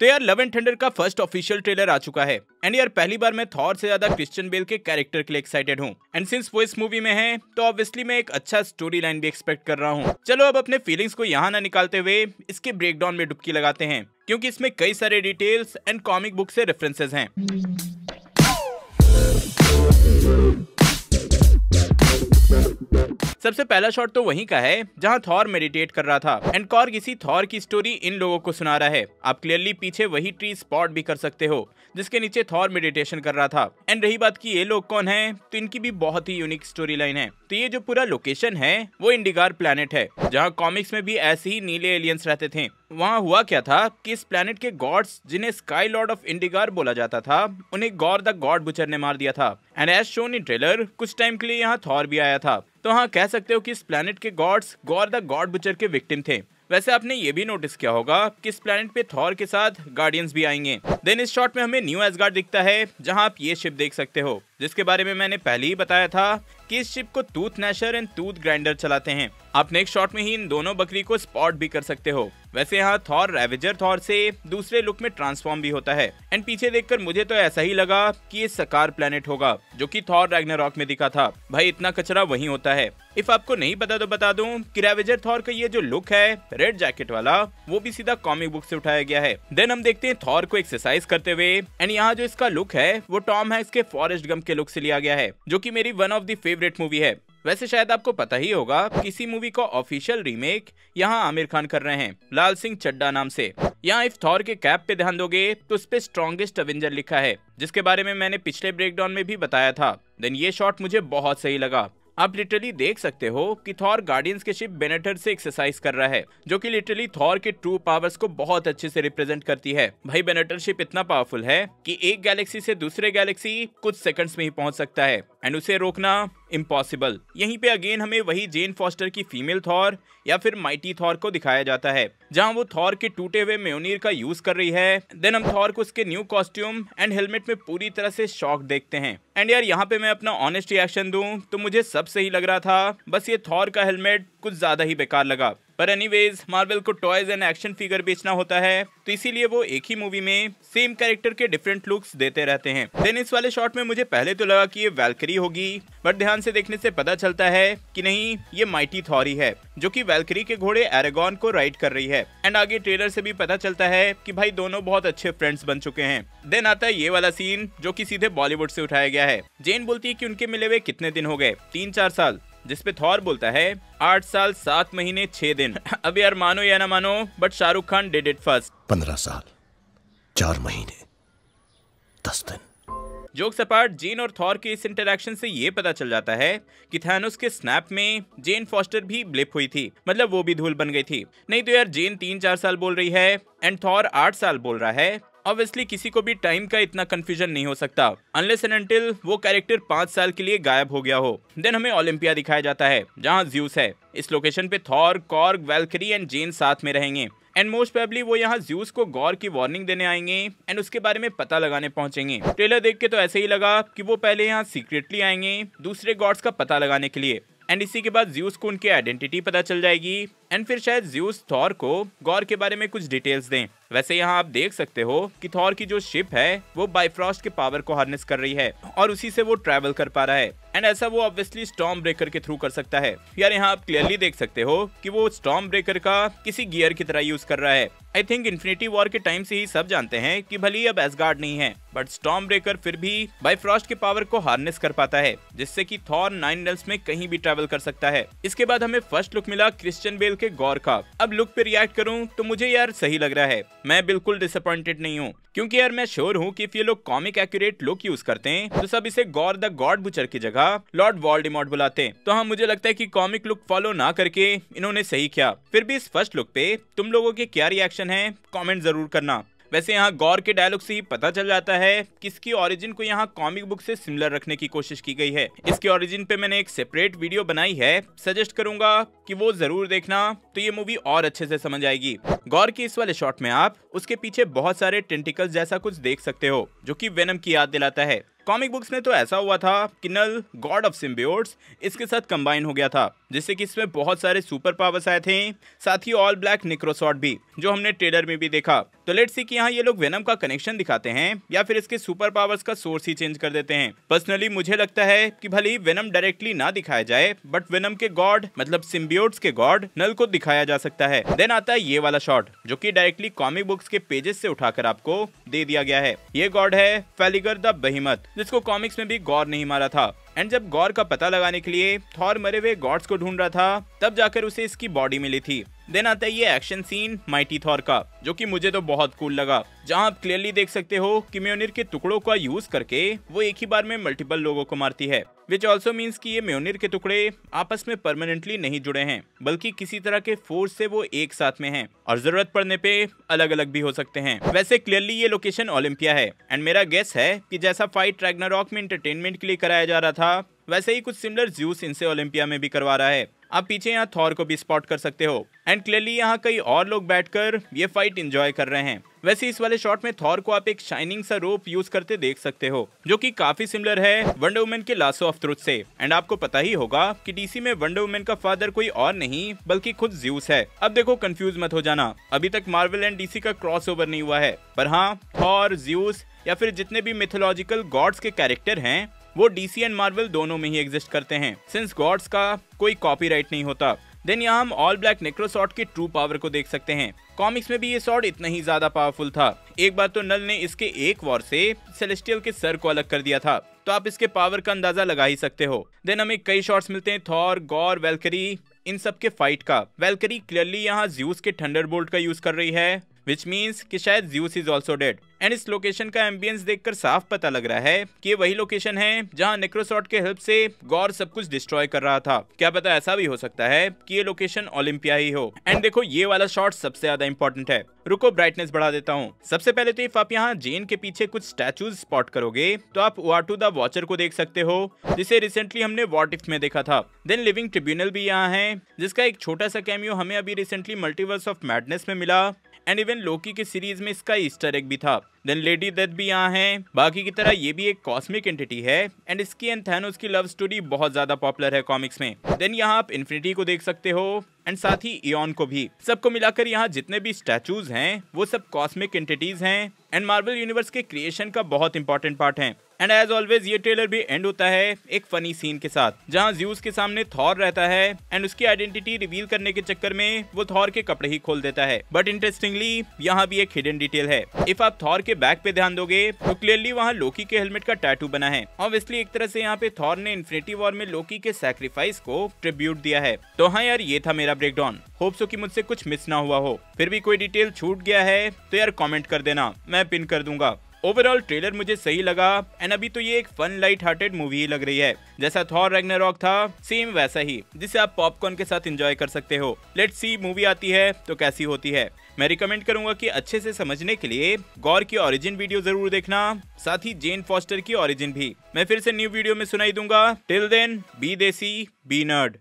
तो यार love and thunder का फर्स्ट ऑफिशियल ट्रेलर आ चुका है एंड यार पहली बार मैं थॉर से ज्यादा क्रिश्चियन बेल के कैरेक्टर के लिए एक्साइटेड हूँ एंड सिंस वो इस मूवी में है तो ऑब्वियसली मैं एक अच्छा स्टोरी लाइन भी एक्सपेक्ट कर रहा हूँ चलो अब अपने फीलिंग्स को यहाँ ना निकालते हुए इसके ब्रेकडाउन में डुबकी लगाते हैं क्योंकि इसमें कई सारे डिटेल्स एंड कॉमिक बुक से रेफरेंसेज हैं सबसे पहला शॉट तो वहीं का है जहाँ थॉर मेडिटेट कर रहा था एंड कॉर्ग इसी थॉर की स्टोरी इन लोगों को सुना रहा है आप क्लियरली पीछे वही ट्री स्पॉट भी कर सकते हो जिसके नीचे थॉर मेडिटेशन कर रहा था एंड रही बात की ये लोग कौन है तो इनकी भी बहुत ही यूनिक स्टोरी लाइन है तो ये जो पूरा लोकेशन है वो इंडिगार प्लेनेट है जहाँ कॉमिक्स में भी ऐसे ही नीले एलियंस रहते थे वहाँ हुआ क्या था कि इस प्लेनेट के गॉड्स जिन्हें स्काई लॉर्ड ऑफ इंडिगार बोला जाता था उन्हें गौर द गॉड बुचर ने मार दिया था and as shown in trailer कुछ टाइम के लिए यहाँ थॉर भी आया था तो हाँ कह सकते हो कि इस प्लानट के gods Gorr the god butcher के विक्टिम थे वैसे आपने ये भी नोटिस किया होगा कि इस प्लेनेट पे थॉर के साथ गार्डियंस भी आएंगे देन इस शॉट में हमें न्यू एसगार्ड दिखता है जहां आप ये शिप देख सकते हो जिसके बारे में मैंने पहले ही बताया था इस शिप को toothgnasher and toothgrinder चलाते हैं आप नेक्स्ट शॉट में ही इन दोनों बकरी को स्पॉट भी कर सकते हो वैसे यहाँ थॉर रेवेजर थॉर से दूसरे लुक में ट्रांसफॉर्म भी होता है एंड पीछे देखकर मुझे तो ऐसा ही लगा कि ये सकार प्लेनेट होगा जो कि थॉर रैगना में दिखा था भाई इतना कचरा वही होता है इफ आपको नहीं पता तो बता दूं कि रेवेजर थॉर का ये जो लुक है रेड जैकेट वाला वो भी सीधा कॉमिक बुक से उठाया गया है देन हम देखते हैं थॉर को एक्सरसाइज करते हुए एंड यहाँ जो इसका लुक है वो टॉम है इसके फॉरेस्ट गम के लुक से लिया गया है जो की मेरी one of the favourite favourite movie है वैसे शायद आपको पता ही होगा किसी मूवी का ऑफिशियल रीमेक यहाँ आमिर खान कर रहे हैं लाल सिंह चड्डा नाम से यहाँ इफ थॉर के कैप पे ध्यान दोगे तो उस पे स्ट्रॉन्गेस्ट अवेंजर लिखा है जिसके बारे में मैंने पिछले ब्रेकडाउन में भी बताया था देन ये शॉट मुझे बहुत सही लगा आप लिटरली देख सकते हो कि थॉर गार्डियंस के शिप बेनेटर से एक्सरसाइज कर रहा है जो कि लिटरली थॉर के ट्रू पावर्स को बहुत अच्छे से रिप्रेजेंट करती है भाई बेनेटर शिप इतना पावरफुल है कि एक गैलेक्सी से दूसरे गैलेक्सी कुछ सेकंड्स में ही पहुंच सकता है एंड उसे रोकना इम्पॉसिबल यहीं पे अगेन हमें वही जेन फॉस्टर की फीमेल थॉर या फिर माइटी थॉर को दिखाया जाता है जहां वो थॉर के टूटे हुए मेयोनीर का यूज कर रही है देन हम थॉर को उसके न्यू कॉस्ट्यूम एंड हेलमेट में पूरी तरह से शॉक देखते हैं एंड यार यहाँ पे मैं अपना ऑनेस्ट रिएक्शन दूं तो मुझे सब सही लग रहा था बस ये थॉर का हेलमेट कुछ ज्यादा ही बेकार लगा पर एनीवेज मार्वल को टॉयज एंड एक्शन फिगर बेचना होता है तो इसीलिए वो एक ही मूवी में सेम कैरेक्टर के डिफरेंट लुक्स देते रहते हैं देन इस वाले शॉट में मुझे पहले तो लगा कि ये वेलकरी होगी बट ध्यान से देखने से पता चलता है कि नहीं ये माइटी थॉरी है जो कि वेलकरी के घोड़े एरेगॉन को राइड कर रही है एंड आगे ट्रेलर से भी पता चलता है कि भाई दोनों बहुत अच्छे फ्रेंड्स बन चुके हैं देन आता है ये वाला सीन जो कि सीधे बॉलीवुड से उठाया गया है जेन बोलती है कि उनके मिले हुए कितने दिन हो गए तीन चार साल जिसपे थॉर बोलता है आठ साल सात महीने छह दिन अब यार मानो या ना मानो but Shahrukh Khan did it first पंद्रह साल चार महीने दस दिन जोक सपाट जेन और थॉर के इस इंटरेक्शन से ये पता चल जाता है कि थैनोस के स्नैप में जेन फॉस्टर भी ब्लिप हुई थी मतलब वो भी धूल बन गई थी नहीं तो यार जेन तीन चार साल बोल रही है एंड थॉर आठ साल बोल रहा है ऑब्वियसली किसी को भी टाइम का इतना कंफ्यूजन नहीं हो सकता अनलेस एंड अनटिल वो कैरेक्टर पांच साल के लिए गायब हो गया हो देन हमें ओलंपिया दिखाया जाता है जहाँ ज्यूस है इस लोकेशन पे Thor Korg Valkyrie and Jane साथ में रहेंगे एंड मोस्ट पेबली वो यहाँ ज्यूस को गौर की वार्निंग देने आएंगे एंड उसके बारे में पता लगाने पहुंचेंगे ट्रेलर देख के तो ऐसे ही लगा कि वो पहले यहाँ सीक्रेटली आएंगे दूसरे गॉड्स का पता लगाने के लिए एंड इसी के बाद ज्यूस को उनकी आइडेंटिटी पता चल जाएगी एंड फिर शायद ज्यूस थॉर को गौर के बारे में कुछ डिटेल्स दें वैसे यहाँ आप देख सकते हो कि थॉर की जो शिप है वो बाइफ्रॉस्ट के पावर को हार्नेस कर रही है और उसी से वो ट्रेवल कर पा रहा है एंड ऐसा वो ऑब्वियसली स्टॉम ब्रेकर के थ्रू कर सकता है यार यहाँ आप क्लियरली देख सकते हो कि वो स्टॉम ब्रेकर का किसी गियर की तरह यूज कर रहा है आई थिंक इन्फिनिटी वॉर के टाइम से ही सब जानते हैं कि भले ही अब एसगार्ड नहीं है बट स्टॉम ब्रेकर फिर भी बाइफ्रॉस्ट के पावर को हार्नेस कर पाता है जिससे कि थॉर नाइन नल्स में कहीं भी ट्रेवल कर सकता है इसके बाद हमें फर्स्ट लुक मिला क्रिश्चियन बेल के गौर का अब लुक पे रिएक्ट करूँ तो मुझे यार सही लग रहा है मैं बिल्कुल डिसअपॉइंटेड नहीं हूँ क्योंकि यार मैं श्योर हूँ कि इफ ये लोग कॉमिक एक्यूरेट लुक यूज करते हैं तो सब इसे गौर द गॉड बुचर की जगह लॉर्ड वॉल्डिमॉट बुलाते हैं तो हाँ मुझे लगता है कि कॉमिक लुक फॉलो ना करके इन्होंने सही किया फिर भी इस फर्स्ट लुक पे तुम लोगों के क्या रिएक्शन है कॉमेंट जरूर करना वैसे यहाँ गौर के डायलॉग से ही पता चल जाता है किसकी ओरिजिन को यहाँ कॉमिक बुक से सिमिलर रखने की कोशिश की गई है इसके ओरिजिन पे मैंने एक सेपरेट वीडियो बनाई है सजेस्ट करूंगा कि वो जरूर देखना तो ये मूवी और अच्छे से समझ आएगी गौर के इस वाले शॉट में आप उसके पीछे बहुत सारे टेंटिकल जैसा कुछ देख सकते हो जो की वेनम की याद दिलाता है कॉमिक बुक्स में तो ऐसा हुआ था कि नल गॉड ऑफ सिम्बियोर्स इसके साथ कंबाइन हो गया था जिससे कि इसमें बहुत सारे सुपर पावर्स आए थे साथ ही ऑल ब्लैक निक्रोसॉट भी जो हमने ट्रेलर में भी देखा तो लेट्स सी कि यहाँ ये लोग वेनम का कनेक्शन दिखाते हैं या फिर इसके सुपर पावर्स का सोर्स ही चेंज कर देते हैं पर्सनली मुझे लगता है कि भले ही वेनम डायरेक्टली ना दिखाया जाए बट वेनम के गॉड मतलब सिम्बियोट्स के गॉड नल को दिखाया जा सकता है देन आता है ये वाला शॉट जो की डायरेक्टली कॉमिक बुक्स के पेजेस से उठाकर आपको दे दिया गया है ये गॉड है फेलीगर द बहिमत जिसको कॉमिक्स में भी गौर नहीं मारा था एंड जब गौर का पता लगाने के लिए थॉर मरे हुए गॉड्स को ढूंढ रहा था तब जाकर उसे इसकी बॉडी मिली थी देन आता है ये एक्शन सीन माइटी थॉर का जो कि मुझे तो बहुत कूल लगा जहां आप क्लियरली देख सकते हो कि म्योनिर के टुकड़ों का यूज करके वो एक ही बार में मल्टीपल लोगों को मारती है विच ऑल्सो मीन्स कि ये म्योनिर के टुकड़े आपस में परमानेंटली नहीं जुड़े हैं बल्कि किसी तरह के फोर्स से वो एक साथ में हैं और जरूरत पड़ने पे अलग अलग भी हो सकते हैं वैसे क्लियरली ये लोकेशन ओलंपिया है एंड मेरा गेस है कि जैसा फाइट ट्रैगनर में इंटरटेनमेंट के लिए कराया जा रहा था वैसे ही कुछ सिमिलर जूस इनसे ओलंपिया में भी करवा रहा है आप पीछे यहाँ थॉर को भी स्पॉट कर सकते हो एंड क्लियरली यहाँ कई और लोग बैठकर ये फाइट एंजॉय कर रहे हैं वैसे इस वाले शॉट में थॉर को आप एक शाइनिंग सा रोप यूज करते देख सकते हो जो कि काफी सिमिलर है वंडर वुमेन के लासो ऑफ थ्रुथ से एंड आपको पता ही होगा कि डीसी में वंडर वुमेन का फादर कोई और नहीं बल्कि खुद ज्यूस है अब देखो कंफ्यूज मत हो जाना अभी तक मार्वल एंड डीसी का क्रॉसओवर नहीं हुआ है पर हाँ थॉर ज्यूस या फिर जितने भी मिथोलॉजिकल गॉड्स के कैरेक्टर हैं वो डीसी एंड मार्वल दोनों में ही एग्जिस्ट करते हैं सिंस गॉड्स का कोई कॉपीराइट नहीं होता देन यहाँ हम ऑल ब्लैक नेक्रोसॉट के ट्रू पावर को देख सकते हैं कॉमिक्स में भी ये सॉर्ड इतना ही ज्यादा पावरफुल था एक बार तो नल ने इसके एक वॉर से सेलेस्टियल के सर को अलग कर दिया था तो आप इसके पावर का अंदाजा लगा ही सकते हो देन हमें कई शॉट्स मिलते हैं थॉर गौर वेलकरी इन सब के फाइट का वेलकरी क्लियरली यहाँ ज्यूस के थंडर का यूज कर रही है विच मीन्स की शायद Zeus is also dead and इस लोकेशन का एम्बियंस देखकर साफ पता लग रहा है कि ये वही लोकेशन है जहां नेक्रोसॉट के हेल्प से गौर सब कुछ डिस्ट्रॉय कर रहा था क्या पता ऐसा भी हो सकता है कि ये लोकेशन ओलंपिया ही हो एंड देखो ये वाला शॉट सबसे ज्यादा इम्पोर्टेंट है रुको ब्राइटनेस बढ़ा देता हूँ सबसे पहले तो इफ आप यहाँ जेन के पीछे कुछ स्टैचूज स्पॉट करोगे तो आप वाटू द वॉचर को देख सकते हो जिसे रिसेंटली हमने वॉट इफ में देखा था देन लिविंग ट्रिब्यूनल भी यहाँ है जिसका एक छोटा सा कैमियो हमें अभी रिसेंटली मल्टीवर्स ऑफ मैडनेस में मिला एंड इवन लोकी के सीरीज में इसका ईस्टर एग भी था देन लेडी डेथ भी यहाँ है बाकी की तरह ये भी एक कॉस्मिक एंटिटी है एंड इसकी एंड थैनोस की लव स्टोरी बहुत ज्यादा पॉपुलर है कॉमिक्स में देन यहाँ आप इन्फिनिटी को देख सकते हो एंड साथ ही इन को भी सबको मिलाकर यहाँ जितने भी स्टैचूज हैं वो सब कॉस्मिक एंटिटीज हैं एंड मार्बल यूनिवर्स के क्रिएशन का बहुत इंपॉर्टेंट पार्ट है एंड एज ऑलवेज ये ट्रेलर भी एंड होता है एक फनी सीन के साथ जहाँ ज्यूस के सामने थॉर रहता है एंड उसकी आइडेंटिटी रिवील करने के चक्कर में वो थॉर के कपड़े ही खोल देता है बट इंटरेस्टिंगली यहाँ भी एक हिडन डिटेल है इफ आप थॉर के बैक पे ध्यान दोगे तो क्लियरली वहाँ लोकी के हेलमेट का टैटू बना है ऑब्वियसली एक तरह से यहाँ पे थॉर ने इन्फिनिटी वॉर में लोकी के सेक्रीफाइस को ट्रिब्यूट दिया है तो हाँ यार ये था मेरा ब्रेक डाउन होप्सो की मुझसे कुछ मिस ना हुआ हो फिर भी कोई डिटेल छूट गया है तो यार कॉमेंट कर देना मैं पिन कर दूंगा ओवरऑल ट्रेलर मुझे सही लगा एंड अभी तो ये एक फन लाइट हार्टेड मूवी लग रही है जैसा थॉर रेग्नारॉक था सेम वैसा ही जिसे आप पॉपकॉर्न के साथ एंजॉय कर सकते हो लेट सी मूवी आती है तो कैसी होती है मैं रिकमेंड करूंगा कि अच्छे से समझने के लिए गौर की ओरिजिन वीडियो जरूर देखना साथ ही जेन फॉस्टर की ओरिजिन भी मैं फिर से न्यू वीडियो में सुनाई दूंगा till then be desi be nerd